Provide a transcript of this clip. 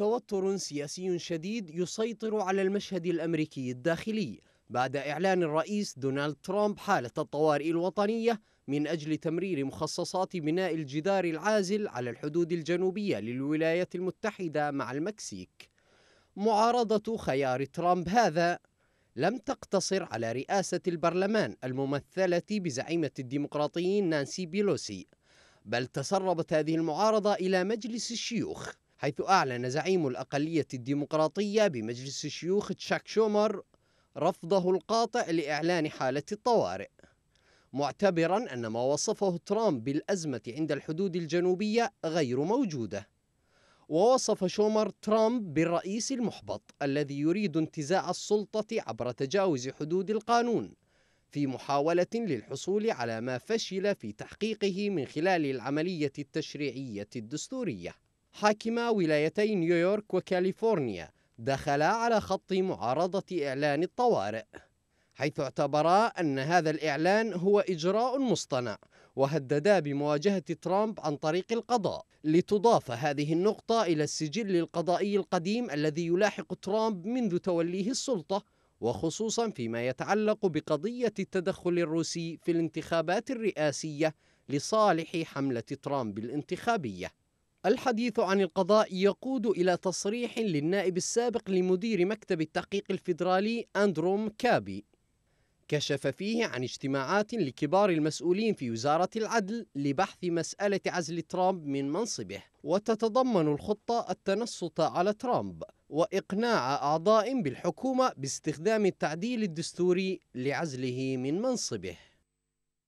توتر سياسي شديد يسيطر على المشهد الامريكي الداخلي بعد اعلان الرئيس دونالد ترامب حاله الطوارئ الوطنيه من اجل تمرير مخصصات بناء الجدار العازل على الحدود الجنوبيه للولايات المتحده مع المكسيك. معارضه خيار ترامب هذا لم تقتصر على رئاسه البرلمان الممثله بزعيمه الديمقراطيين نانسي بيلوسي، بل تسربت هذه المعارضه الى مجلس الشيوخ حيث أعلن زعيم الأقلية الديمقراطية بمجلس الشيوخ تشاك شومر رفضه القاطع لإعلان حالة الطوارئ معتبرا أن ما وصفه ترامب بالأزمة عند الحدود الجنوبية غير موجودة ووصف شومر ترامب بالرئيس المحبط الذي يريد انتزاع السلطة عبر تجاوز حدود القانون في محاولة للحصول على ما فشل في تحقيقه من خلال العملية التشريعية الدستورية حاكما ولايتي نيويورك وكاليفورنيا دخلا على خط معارضة إعلان الطوارئ حيث اعتبرا أن هذا الإعلان هو إجراء مصطنع وهددا بمواجهة ترامب عن طريق القضاء لتضاف هذه النقطة إلى السجل القضائي القديم الذي يلاحق ترامب منذ توليه السلطة وخصوصا فيما يتعلق بقضية التدخل الروسي في الانتخابات الرئاسية لصالح حملة ترامب الانتخابية الحديث عن القضاء يقود إلى تصريح للنائب السابق لمدير مكتب التحقيق الفيدرالي أندروم كابي كشف فيه عن اجتماعات لكبار المسؤولين في وزارة العدل لبحث مسألة عزل ترامب من منصبه وتتضمن الخطة التنصت على ترامب وإقناع أعضاء بالحكومة باستخدام التعديل الدستوري لعزله من منصبه